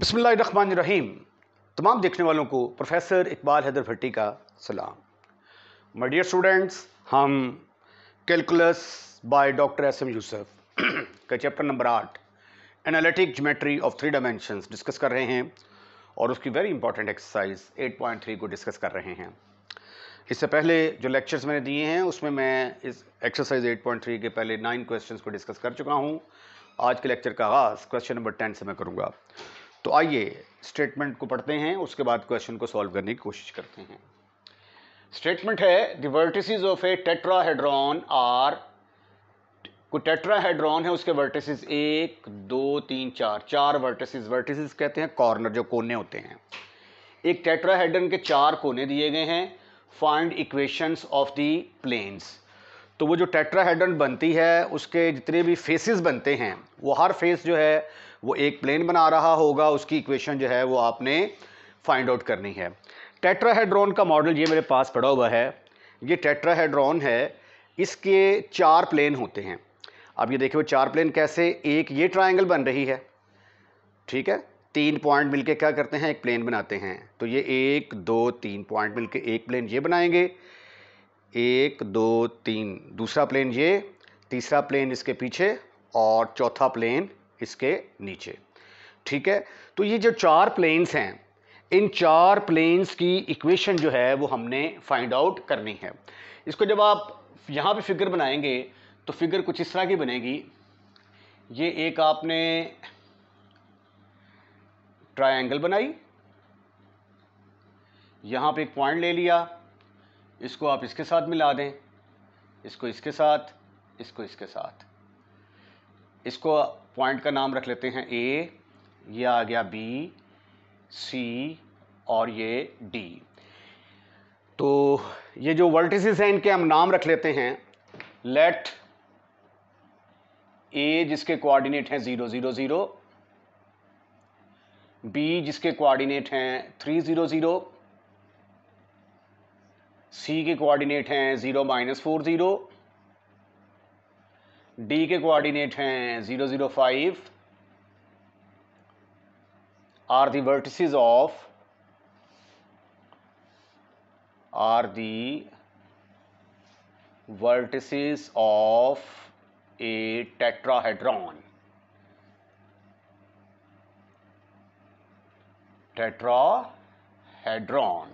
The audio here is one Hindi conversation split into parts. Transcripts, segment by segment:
बसमीम रहीम तमाम देखने वालों को प्रोफेसर इकबाल हैदर भट्टी का सलाम माय डियर स्टूडेंट्स हम calculus by doctor S M Yusuf का चैप्टर नंबर आठ analytic geometry of three dimensions discuss कर रहे हैं और उसकी वेरी इंपॉर्टेंट एक्सरसाइज 8.3 को डिस्कस कर रहे हैं इससे पहले जो लेक्चर्स मैंने दिए हैं उसमें मैं इस एक्सरसाइज 8.3 के पहले नाइन क्वेश्चंस को डिस्कस कर चुका हूँ आज के लेक्चर का आगाज़ क्वेश्चन नंबर टेन से मैं करूँगा तो आइए स्टेटमेंट को पढ़ते हैं उसके बाद क्वेश्चन को सॉल्व करने की कोशिश करते हैं स्टेटमेंट है vertices of a tetrahedron are को टेट्राहेड्रॉन है उसके वर्टिसेस एक दो तीन चार चार वर्टिसेस वर्टिसेस कहते हैं कॉर्नर जो कोने होते हैं एक टेट्राहेड्रन के चार कोने दिए गए हैं find equations of the planes तो वो जो टेट्राहेड्रन बनती है उसके जितने भी फेसेस बनते हैं वो हर फेस जो है वो एक प्लेन बना रहा होगा उसकी इक्वेशन जो है वो आपने फाइंड आउट करनी है टेट्राहेड्रॉन का मॉडल ये मेरे पास पड़ा हुआ है ये टेट्राहेड्रॉन है इसके चार प्लेन होते हैं अब ये देखिए वो चार प्लेन कैसे एक ये ट्राइंगल बन रही है ठीक है तीन पॉइंट मिलके क्या करते हैं एक प्लेन बनाते हैं तो ये एक दो तीन पॉइंट मिलके एक प्लेन ये बनाएंगे एक दो तीन दूसरा प्लेन ये तीसरा प्लेन इसके पीछे और चौथा प्लेन इसके नीचे ठीक है तो ये जो चार प्लेन्स हैं इन चार प्लेन्स की इक्वेशन जो है वो हमने फाइंड आउट करनी है इसको जब आप यहाँ पे फिगर बनाएंगे तो फिगर कुछ इस तरह की बनेगी ये एक आपने ट्रायंगल बनाई यहाँ पे एक पॉइंट ले लिया इसको आप इसके साथ मिला दें इसको इसके साथ इसको इसके साथ इसको पॉइंट का नाम रख लेते हैं ए ये आ गया बी सी और ये डी तो ये जो वर्टिसेस हैं इनके हम नाम रख लेते हैं लेट ए जिसके कोऑर्डिनेट हैं ज़ीरो ज़ीरो ज़ीरो बी जिसके कोऑर्डिनेट हैं थ्री ज़ीरो ज़ीरो सी के कोऑर्डिनेट हैं zero minus four zero D के कोऑर्डिनेट हैं zero zero five are the vertices of are the vertices of a tetrahedron tetrahedron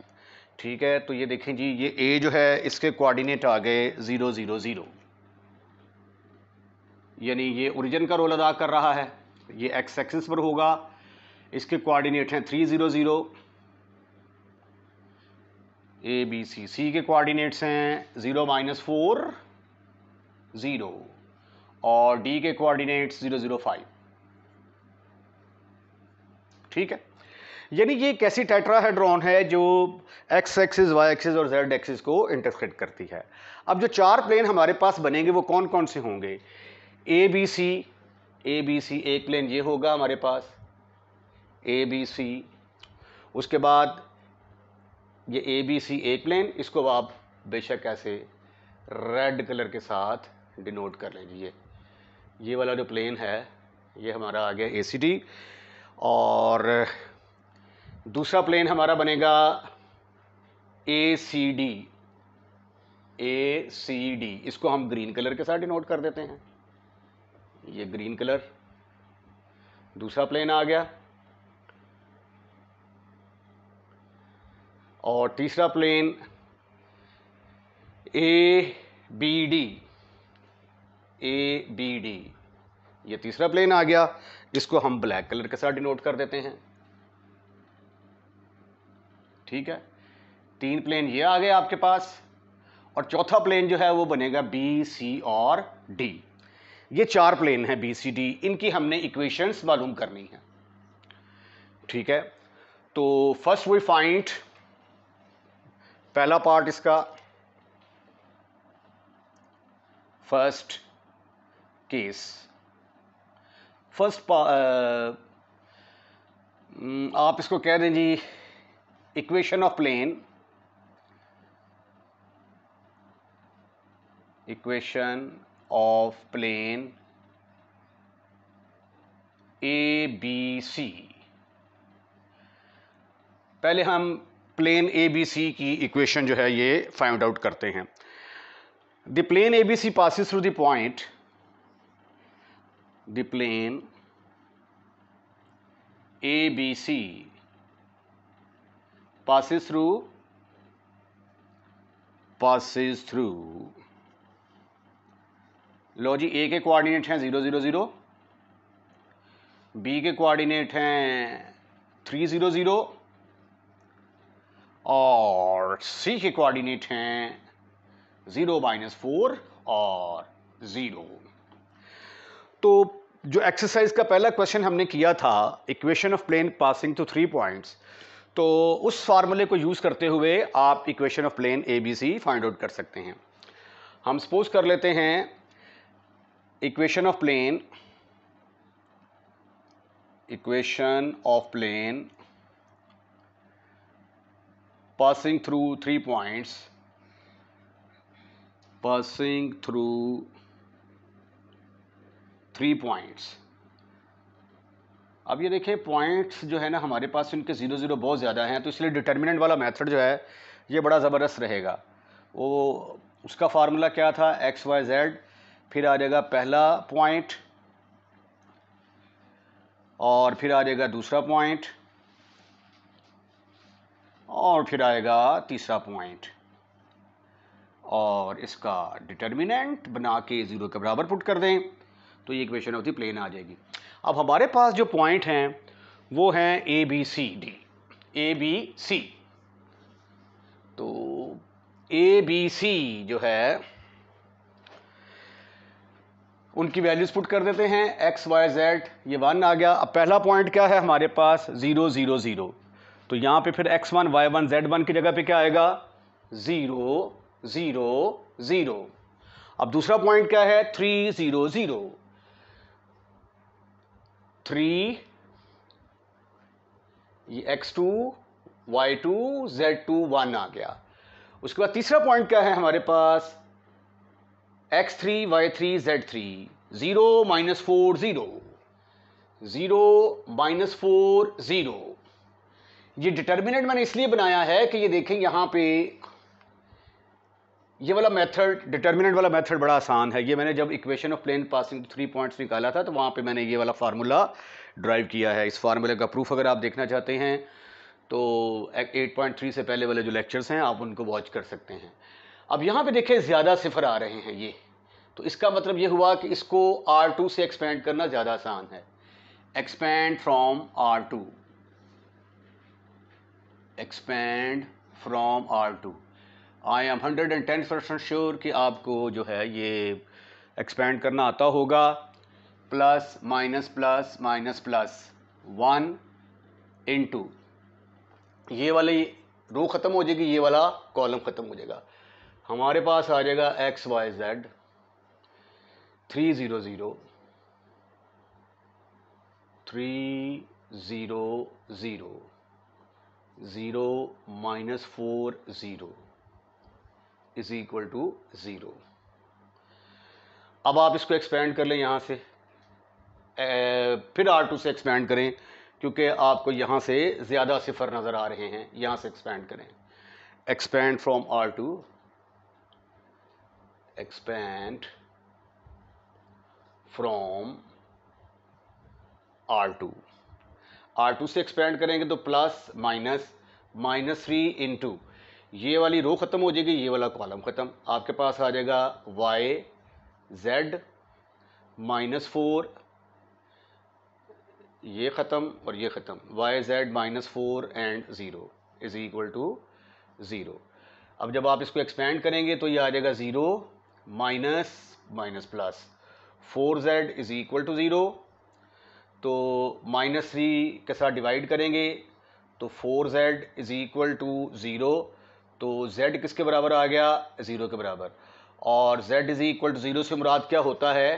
ठीक है तो ये देखें जी ये ए जो है इसके कोऑर्डिनेट आ गए ज़ीरो ज़ीरो ज़ीरो यानी ये ओरिजिन का रोल अदा कर रहा है ये एक्स एक्सिस पर होगा इसके कोऑर्डिनेट हैं three zero zero A B C C के कोऑर्डिनेट्स हैं ज़ीरो माइनस फोर ज़ीरो और डी के कोऑर्डिनेट्स ज़ीरो ज़ीरो फाइव ठीक है यानी ये एक ऐसी टेट्राहेड्रॉन है जो एक्स एक्सिस वाई एक्सिस और जेड एक्सिस को इंटरसेक्ट करती है अब जो चार प्लेन हमारे पास बनेंगे वो कौन कौन से होंगे ए बी सी ए बी सी एक प्लेन ये होगा हमारे पास ए बी सी उसके बाद ये ए बी सी एक प्लेन इसको आप बेशक ऐसे रेड कलर के साथ डिनोट कर लीजिए ये वाला जो प्लेन है ये हमारा आ गया ए सी डी और दूसरा प्लेन हमारा बनेगा ए C D A C D इसको हम ग्रीन कलर के साथ डिनोट कर देते हैं ये ग्रीन कलर दूसरा प्लेन आ गया और तीसरा plane A B D A B D ये तीसरा प्लेन आ गया इसको हम ब्लैक कलर के साथ डिनोट कर देते हैं ठीक है तीन प्लेन ये आ गए आपके पास और चौथा प्लेन जो है वो बनेगा बी सी और डी ये चार प्लेन है बी सी डी इनकी हमने इक्वेशंस मालूम करनी है ठीक है तो फर्स्ट वी फाइंड पहला पार्ट इसका फर्स्ट केस फर्स्ट आप इसको कह दें जी equation of plane equation of plane A B C पहले हम प्लेन ए बी सी की इक्वेशन जो है ये फाइंड आउट करते हैं the plane A B C passes through the point the plane A B C passes through passes through लो जी ए के कोऑर्डिनेट हैं ज़ीरो ज़ीरो ज़ीरो बी के कोऑर्डिनेट हैं थ्री ज़ीरो ज़ीरो और सी के कोऑर्डिनेट हैं ज़ीरो माइनस फोर और ज़ीरो तो जो एक्सरसाइज का पहला क्वेश्चन हमने किया था equation of plane passing to three points तो उस फार्मूले को यूज़ करते हुए आप equation of plane A B C find out कर सकते हैं हम सपोज कर लेते हैं equation of plane equation of plane passing through three points passing through three points अब ये देखें पॉइंट्स जो है ना हमारे पास इनके जीरो जीरो बहुत ज़्यादा हैं तो इसलिए डिटर्मिनेंट वाला मेथड जो है ये बड़ा ज़बरदस्त रहेगा वो उसका फार्मूला क्या था एक्स वाई जेड फिर आ जाएगा पहला पॉइंट और फिर आ जाएगा दूसरा पॉइंट और फिर आएगा तीसरा पॉइंट और इसका डिटर्मिनेंट बना के ज़ीरो के बराबर पुट कर दें तो ये इक्वेशन होती प्लेन आ जाएगी अब हमारे पास जो पॉइंट हैं वो हैं A B C D A B C तो ए बी सी जो है उनकी वैल्यूज़ पुट कर देते हैं एक्स वाई जेड ये वन आ गया अब पहला पॉइंट क्या है हमारे पास ज़ीरो ज़ीरो ज़ीरो तो यहाँ पे फिर X one Y one Z one की जगह पे क्या आएगा ज़ीरो ज़ीरो ज़ीरो अब दूसरा पॉइंट क्या है थ्री ज़ीरो ज़ीरो थ्री ये X two Y two Z two one आ गया उसके बाद तीसरा पॉइंट क्या है हमारे पास X three Y three Z three zero minus four zero zero minus four zero ये डिटर्मिनेंट मैंने इसलिए बनाया है कि ये देखें यहाँ पे ये वाला मेथड डिटर्मिनेंट वाला मेथड बड़ा आसान है ये मैंने जब equation of plane passing three points निकाला था तो वहाँ पे मैंने ये वाला फार्मूला ड्राइव किया है इस फार्मूले का प्रूफ अगर आप देखना चाहते हैं तो 8.3 से पहले वाले जो लेक्चर्स हैं आप उनको वॉच कर सकते हैं अब यहाँ पे देखें ज़्यादा सिफर आ रहे हैं ये तो इसका मतलब ये हुआ कि इसको R2 से एक्सपेंड करना ज़्यादा आसान है expand from R2 expand from two I am hundred and ten percent sure कि आपको जो है ये एक्सपेंड करना आता होगा plus minus plus minus plus one into ये वाली रो ख़त्म हो जाएगी ये वाला कॉलम ख़त्म हो जाएगा हमारे पास आ जाएगा X Y Z three zero zero three zero zero zero minus four zero is equal to zero अब आप इसको एक्सपेंड कर लें यहाँ से ए, फिर आर टू से एक्सपेंड करें क्योंकि आपको यहाँ से ज़्यादा सिफर नज़र आ रहे हैं यहाँ से एक्सपेंड करें expand from R two expand from R two R two से एक्सपेंड करेंगे तो plus minus minus three two ये वाली रो ख़त्म हो जाएगी ये वाला कॉलम ख़त्म आपके पास आ जाएगा वाई जेड माइनस फोर ये ख़त्म और ये ख़त्म Y Z minus four and zero is equal to zero अब जब आप इसको एक्सपेंड करेंगे तो ये आ जाएगा zero minus minus plus four Z is equal to zero तो माइनस थ्री के साथ डिवाइड करेंगे तो four Z is equal to zero तो z किसके बराबर आ गया ज़ीरो के बराबर और z is equal to zero से मुराद क्या होता है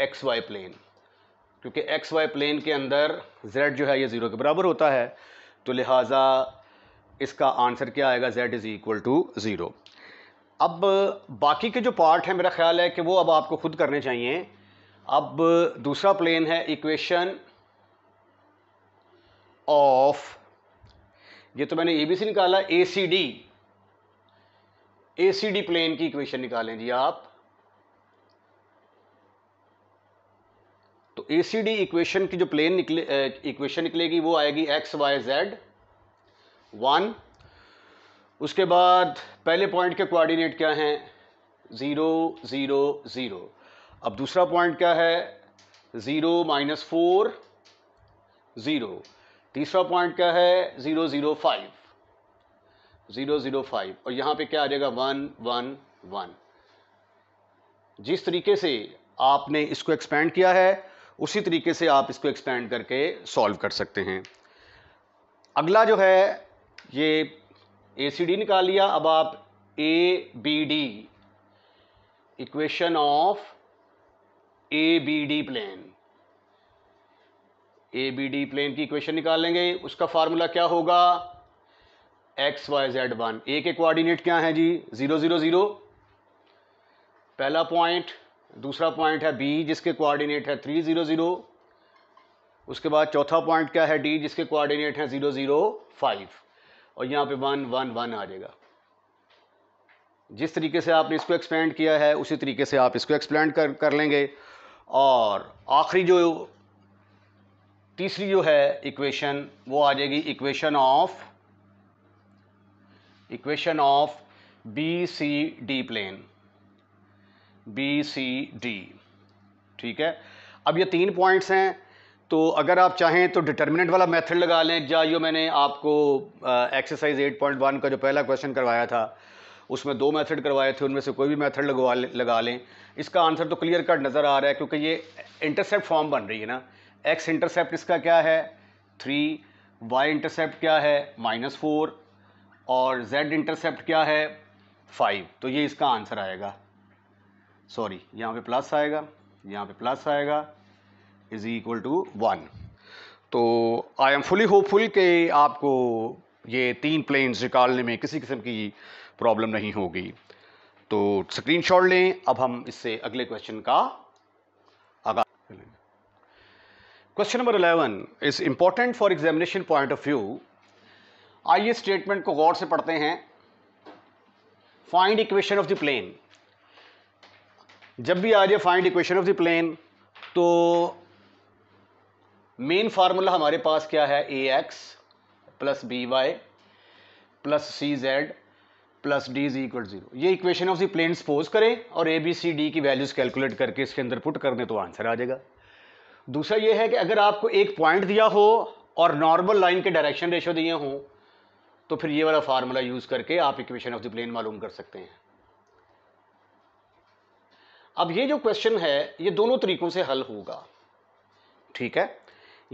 एक्स वाई प्लेन क्योंकि एक्स वाई प्लेन के अंदर z जो है ये ज़ीरो के बराबर होता है तो लिहाजा इसका आंसर क्या आएगा z is equal to zero अब बाकी के जो पार्ट हैं मेरा ख्याल है कि वो अब आपको खुद करने चाहिए अब दूसरा प्लेन है इक्वेशन ऑफ ये तो मैंने ए बी सी निकाला A C D A C D plane की इक्वेशन निकालें जी आप तो ए सी डी इक्वेशन की जो प्लेन निकले इक्वेशन निकलेगी वो आएगी एक्स वाई जेड वन उसके बाद पहले पॉइंट के कोऑर्डिनेट क्या हैं ज़ीरो ज़ीरो ज़ीरो अब दूसरा पॉइंट क्या है ज़ीरो माइनस फोर ज़ीरो तीसरा पॉइंट क्या है zero zero five zero zero five और यहाँ पे क्या आ जाएगा वन वन वन जिस तरीके से आपने इसको एक्सपेंड किया है उसी तरीके से आप इसको एक्सपेंड करके सॉल्व कर सकते हैं अगला जो है ये ए सी डी निकाल लिया अब आप A B D equation of A B D plane A B D plane की इक्वेशन निकाल लेंगे उसका फार्मूला क्या होगा X Y Z one A के कोऑर्डिनेट क्या है जी ज़ीरो ज़ीरो ज़ीरो पहला पॉइंट दूसरा पॉइंट है बी जिसके कोऑर्डिनेट है थ्री ज़ीरो ज़ीरो उसके बाद चौथा पॉइंट क्या है डी जिसके कोऑर्डिनेट है ज़ीरो ज़ीरो फाइव और यहाँ पे वन वन वन आ जाएगा जिस तरीके से आपने इसको एक्सपेंड किया है उसी तरीके से आप इसको एक्सपेंड कर कर लेंगे और आखिरी जो तीसरी जो है इक्वेशन वो आ जाएगी equation of equation of B C D plane B C D ठीक है अब ये तीन पॉइंट्स हैं तो अगर आप चाहें तो डिटर्मिनेंट वाला मेथड लगा लें या जो मैंने आपको एक्सरसाइज 8.1 का जो पहला क्वेश्चन करवाया था उसमें दो मेथड करवाए थे उनमें से कोई भी मेथड लगवा लगा लें इसका आंसर तो क्लियर कट नज़र आ रहा है क्योंकि ये इंटरसेप्ट फॉर्म बन रही है ना एक्स इंटरसेप्ट इसका क्या है थ्री वाई इंटरसेप्ट क्या है माइनस फोर और जेड इंटरसेप्ट क्या है फाइव तो ये इसका आंसर आएगा सॉरी यहाँ पे प्लस आएगा यहाँ पे प्लस आएगा इज़ इक्वल टू वन तो आई एम फुली होपफुल कि आपको ये तीन प्लेन्स निकालने में किसी किस्म की प्रॉब्लम नहीं होगी तो स्क्रीनशॉट लें अब हम इससे अगले क्वेश्चन का आगाज question number eleven is important for examination point of view आइए स्टेटमेंट को गौर से पढ़ते हैं find equation of the plane जब भी आ जाए find equation of the plane तो मेन फार्मूला हमारे पास क्या है A X plus B Y plus C Z plus D is equal zero ये equation of the plane suppose करें और ए बी सी डी की वैल्यूज कैलकुलेट करके इसके अंदर पुट कर दें तो आंसर आ जाएगा दूसरा ये है कि अगर आपको एक पॉइंट दिया हो और नॉर्मल लाइन के डायरेक्शन रेशो दिए हों तो फिर ये वाला फार्मूला यूज़ करके आप इक्वेशन ऑफ द प्लेन मालूम कर सकते हैं अब ये जो क्वेश्चन है ये दोनों तरीकों से हल होगा ठीक है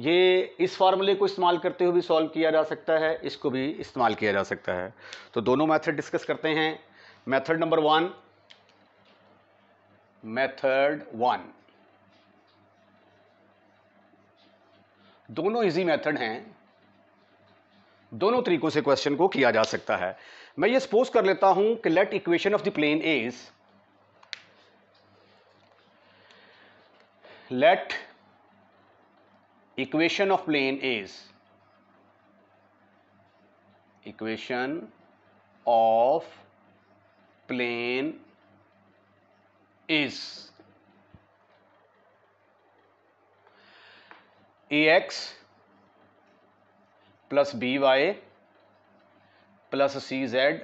ये इस फार्मूले को इस्तेमाल करते हुए भी सॉल्व किया जा सकता है इसको भी इस्तेमाल किया जा सकता है तो दोनों मेथड डिस्कस करते हैं method number one method one दोनों इजी मेथड हैं दोनों तरीकों से क्वेश्चन को किया जा सकता है मैं ये सपोज कर लेता हूं कि let equation of the plane is let equation of plane is equation of plane is ax plus B Y plus C Z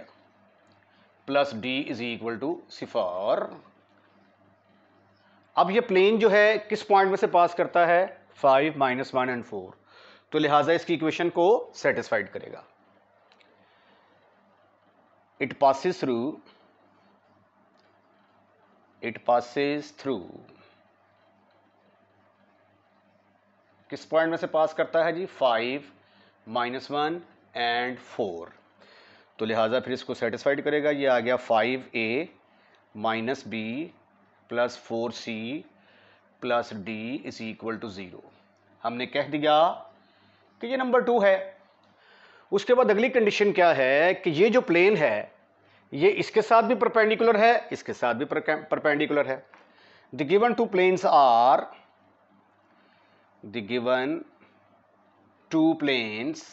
plus D is equal to सिफार अब ये प्लेन जो है किस पॉइंट में से पास करता है five minus one and four तो लिहाजा इसकी इक्वेशन को सेटिस्फाइड करेगा it passes through it passes through किस पॉइंट में से पास करता है जी five minus one and four तो लिहाजा फिर इसको सेटिस्फाइड करेगा ये आ गया five A minus B plus four C plus D is equal to zero हमने कह दिया कि ये नंबर टू है उसके बाद अगली कंडीशन क्या है कि ये जो प्लेन है ये इसके साथ भी परपेंडिकुलर है इसके साथ भी परपेंडिकुलर है the given two planes are the given two planes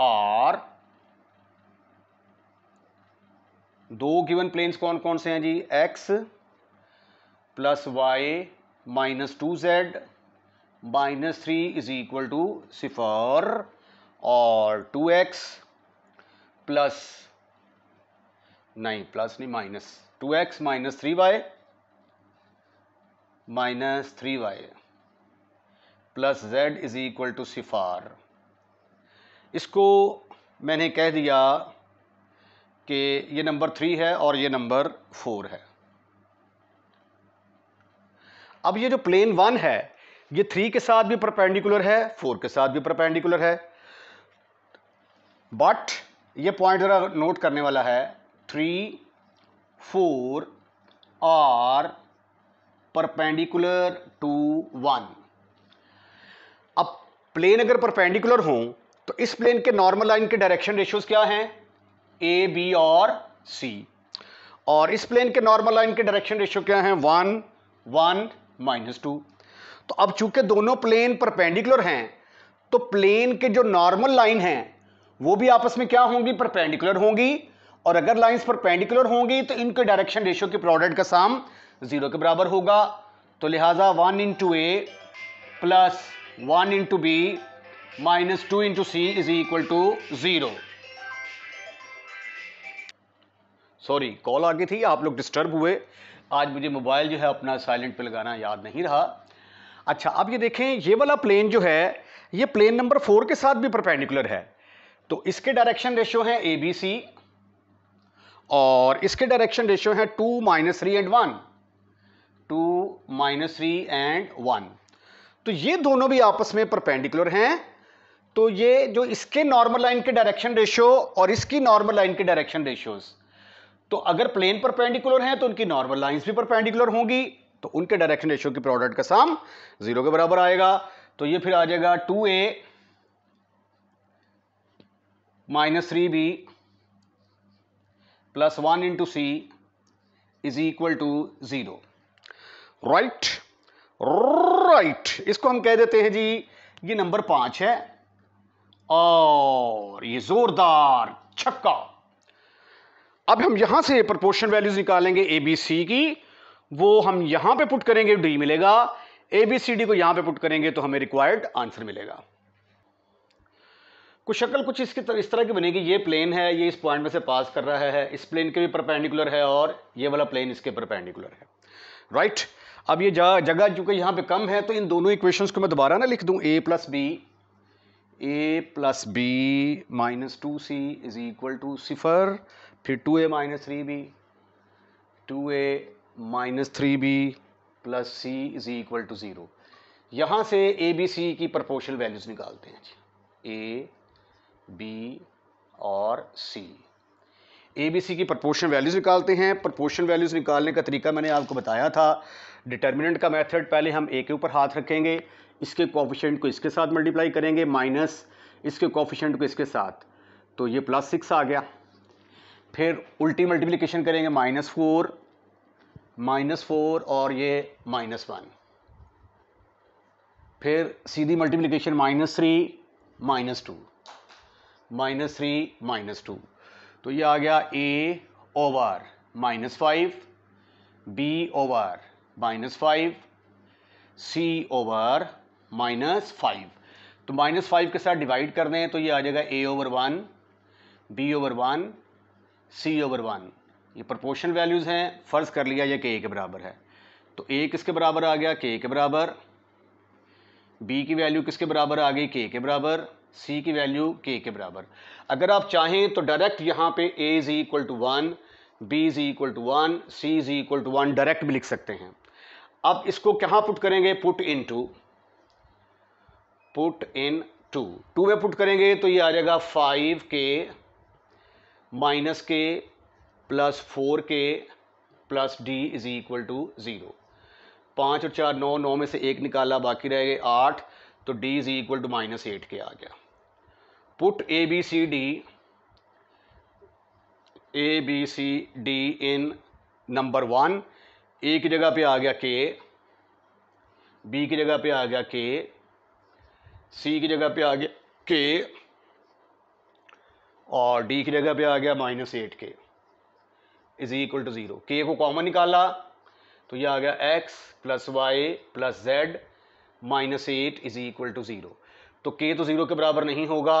are दो गिवन प्लेन्स कौन कौन से हैं जी X plus Y minus two Z minus three is equal to सिफर और टू एक्स प्लस नहीं प्लस नहीं minus two X minus three Y minus three Y plus Z is equal to सिफार इसको मैंने कह दिया कि ये नंबर थ्री है और ये नंबर फोर है अब ये जो प्लेन वन है ये थ्री के साथ भी परपेंडिकुलर है फोर के साथ भी परपेंडिकुलर है बट ये पॉइंट ज़रा नोट करने वाला है three four are perpendicular to one अब प्लेन अगर परपेंडिकुलर हो तो इस प्लेन के नॉर्मल लाइन के डायरेक्शन रेशियोज क्या हैं ए बी और सी और इस प्लेन के नॉर्मल लाइन के डायरेक्शन रेशियो क्या हैं वन वन माइनस टू तो अब चूंकि दोनों प्लेन परपेंडिकुलर हैं तो प्लेन के जो नॉर्मल लाइन हैं वो भी आपस में क्या होंगी परपेंडिकुलर होंगी और अगर लाइंस परपेंडिकुलर होंगी तो इनके डायरेक्शन रेशियो के प्रोडक्ट का साम जीरो के बराबर होगा तो लिहाजा one into A plus one into B minus two into C is equal to zero sorry call आ गई थी आप लोग डिस्टर्ब हुए आज मुझे मोबाइल जो है अपना साइलेंट पे लगाना याद नहीं रहा अच्छा अब ये देखें ये वाला प्लेन जो है ये प्लेन नंबर फोर के साथ भी परपेंडिकुलर है तो इसके डायरेक्शन रेशियो है ए बी सी और इसके डायरेक्शन रेशो है two minus three and one two minus three and one तो ये दोनों भी आपस में परपेंडिकुलर हैं तो ये जो इसके नॉर्मल लाइन के डायरेक्शन रेशियो और इसकी नॉर्मल लाइन के डायरेक्शन रेशियोज तो अगर प्लेन परपेंडिकुलर हैं तो उनकी नॉर्मल लाइंस भी परपेंडिकुलर होंगी तो उनके डायरेक्शन रेशियो की प्रोडक्ट का साम जीरो के बराबर आएगा तो ये फिर आ जाएगा two A minus three B plus one into C is equal to zero right right इसको हम कह देते हैं जी ये नंबर पांच है और ये जोरदार छक्का अब हम यहां से प्रपोर्शन वैल्यूज निकालेंगे ए बी सी की वो हम यहां पे पुट करेंगे डी मिलेगा ए बी सी डी को यहां पे पुट करेंगे तो हमें रिक्वायर्ड आंसर मिलेगा कुछ शक्ल कुछ इसकी तरह इस तरह की बनेगी ये प्लेन है ये इस पॉइंट में से पास कर रहा है इस प्लेन के भी परपेंडिकुलर है और ये वाला प्लेन इसके परपेंडिकुलर है राइट right? अब ये जगह चूंकि यहां पे कम है तो इन दोनों इक्वेशंस को मैं दोबारा ना लिख दूँ A plus B A plus B minus two C is equal to सिफर फिर two A minus three B two A minus three B plus C is equal to zero यहाँ से ए बी सी की प्रपोर्शनल वैल्यूज़ निकालते हैं जी ए बी और सी ए बी सी की प्रपोर्शन वैल्यूज़ निकालते हैं प्रपोर्शन वैल्यूज़ निकालने का तरीका मैंने आपको बताया था डिटर्मिनेंट का मेथड पहले हम ए के ऊपर हाथ रखेंगे इसके कॉफिशेंट को इसके साथ मल्टीप्लाई करेंगे माइनस इसके कॉफिशेंट को इसके साथ तो ये प्लस सिक्स आ गया फिर उल्टी मल्टीप्लिकेशन करेंगे माइनस फोर माइनस फोर और ये माइनस वन फिर सीधी multiplication minus three minus two minus three minus two तो ये आ गया A over minus five B over minus five C over minus five तो माइनस फाइव के साथ डिवाइड कर दें तो ये आ जाएगा A over one B over one C over one ये प्रपोर्शन वैल्यूज़ हैं फ़र्ज़ कर लिया ये के ए के बराबर है तो ए किसके बराबर आ गया के ए के बराबर बी की वैल्यू किसके बराबर आ गई के ए के बराबर सी की वैल्यू के के बराबर अगर आप चाहें तो डायरेक्ट यहाँ पे A is equal to one B is equal to one C is equal to one direct भी लिख सकते हैं अब इसको कहाँ पुट करेंगे put in two put in two two में पुट करेंगे तो ये आ जाएगा five K minus K plus four K plus D is equal to zero पाँच और चार नौ नौ में से एक निकाला बाकी रह गए आठ तो D is equal to minus eight k आ गया put A B C D A B C D in number one A की जगह पे आ गया के बी की जगह पे आ गया के सी की जगह पे आ गया के और डी की जगह पे आ गया minus eight k is equal to zero k को कॉमन निकाला तो ये आ गया x plus y plus z minus eight is equal to zero तो के तो ज़ीरो के बराबर नहीं होगा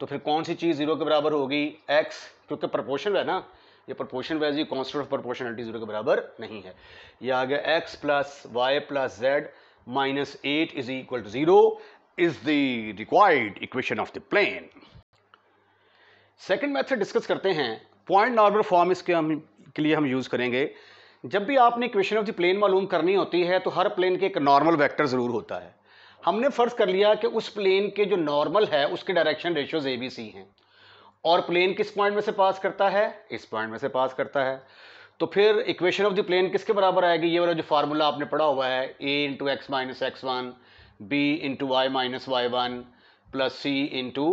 तो फिर कौन सी चीज़ ज़ीरो के बराबर होगी एक्स क्योंकि प्रपोर्शन है ना ये प्रपोर्शन वाइज ये कॉन्स्टेंट ऑफ प्रपोर्शनलिटी ज़ीरो के बराबर नहीं है ये आ गया x plus y plus z minus eight is equal to zero is the required equation of the plane second method discuss करते हैं पॉइंट नॉर्मल फॉर्म इसके हम के लिए हम यूज़ करेंगे जब भी आपने इक्वेशन ऑफ द प्लेन मालूम करनी होती है तो हर प्लेन के एक नॉर्मल वैक्टर ज़रूर होता है हमने फ़र्ज़ कर लिया कि उस प्लेन के जो नॉर्मल है उसके direction ratios A B C हैं और प्लेन किस पॉइंट में से पास करता है इस पॉइंट में से पास करता है तो फिर इक्वेशन ऑफ द प्लेन किसके बराबर आएगी ये वाला जो फार्मूला आपने पढ़ा हुआ है A into x minus x one B into y minus y one plus C into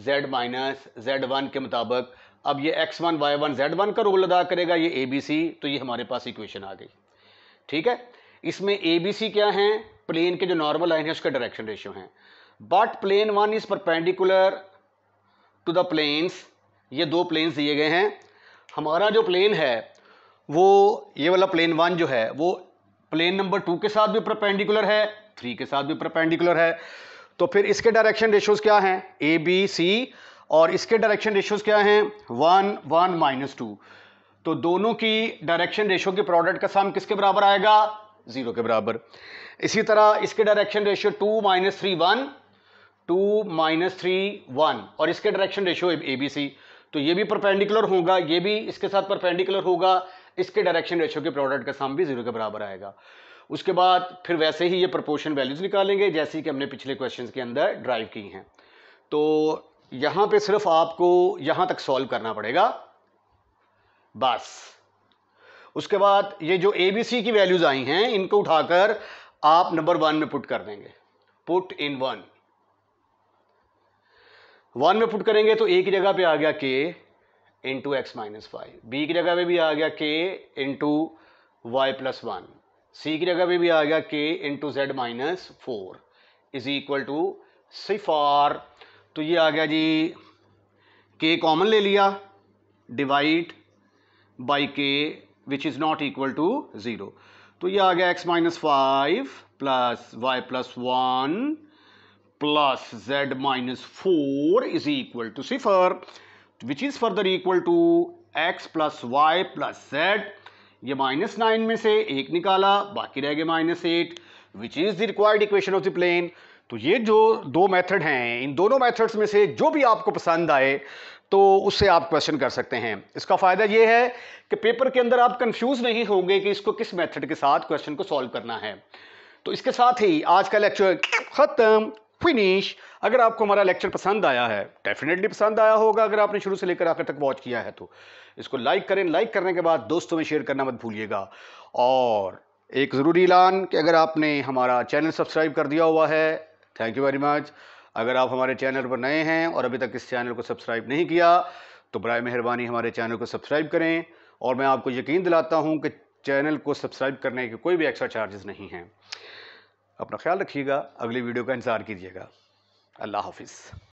z minus z one के मुताबिक अब ये x one Y one Z one का रोल अदा करेगा ये ए बी सी तो ये हमारे पास इक्वेशन आ गई ठीक है इसमें ए बी सी क्या है प्लेन के जो नॉर्मल लाइन है उसका डायरेक्शन रेशियो है but plane one is perpendicular to the planes ये दो प्लेन्स दिए गए हैं हमारा जो प्लेन है वो ये वाला प्लेन वन जो है वो प्लेन नंबर टू के साथ भी परपेंडिकुलर है थ्री के साथ भी परपेंडिकुलर है तो फिर इसके डायरेक्शन रेशोज क्या हैं ए बी सी और इसके डायरेक्शन रेशोज क्या हैं वन वन माइनस टू तो दोनों की डायरेक्शन रेशो के प्रोडक्ट का सम किसके बराबर आएगा जीरो के बराबर इसी तरह इसके direction ratio two minus three one two minus three one और इसके direction ratio A B C तो ये भी परपेंडिकुलर होगा ये भी इसके साथ परपेंडिकुलर होगा इसके डायरेक्शन रेशो के प्रोडक्ट का साम भी जीरो के बराबर आएगा उसके बाद फिर वैसे ही ये प्रपोर्शन वैल्यूज़ निकालेंगे जैसे कि हमने पिछले क्वेश्चन के अंदर ड्राइव की हैं तो यहाँ पे सिर्फ आपको यहाँ तक सॉल्व करना पड़ेगा बस उसके बाद ये जो ए बी सी की वैल्यूज़ आई हैं इनको उठाकर आप नंबर वन में पुट कर देंगे पुट इन वन वन में पुट करेंगे तो ए की जगह पे आ गया k into x minus y B की जगह पे भी आ गया k into y plus one C की जगह पे भी आ गया k into z minus four is equal to सिफार तो ये आ गया जी के कॉमन ले लिया divide by k which is not equal to zero तो ये आ गया x minus five plus y plus one plus z minus four is equal to सिफर which is further equal to x plus y plus z ये माइनस नाइन में से एक निकाला बाकी रह गए minus eight which is the required equation of the plane तो ये जो दो मेथड हैं इन दोनों मेथड्स में से जो भी आपको पसंद आए तो उससे आप क्वेश्चन कर सकते हैं इसका फ़ायदा ये है कि पेपर के अंदर आप कंफ्यूज नहीं होंगे कि इसको किस मेथड के साथ क्वेश्चन को सॉल्व करना है तो इसके साथ ही आज का लेक्चर ख़त्म फिनिश अगर आपको हमारा लेक्चर पसंद आया है डेफिनेटली पसंद आया होगा अगर आपने शुरू से लेकर आखिर तक वॉच किया है तो इसको लाइक करें लाइक करने के बाद दोस्तों में शेयर करना मत भूलिएगा और एक ज़रूरी ऐलान कि अगर आपने हमारा चैनल सब्सक्राइब कर दिया हुआ है थैंक यू वेरी मच अगर आप हमारे चैनल पर नए हैं और अभी तक इस चैनल को सब्सक्राइब नहीं किया तो बर मेहरबानी हमारे चैनल को सब्सक्राइब करें और मैं आपको यकीन दिलाता हूँ कि चैनल को सब्सक्राइब करने के कोई भी एक्स्ट्रा चार्जेस नहीं हैं अपना ख्याल रखिएगा अगली वीडियो का इंतज़ार कीजिएगा अल्लाह हाफिज़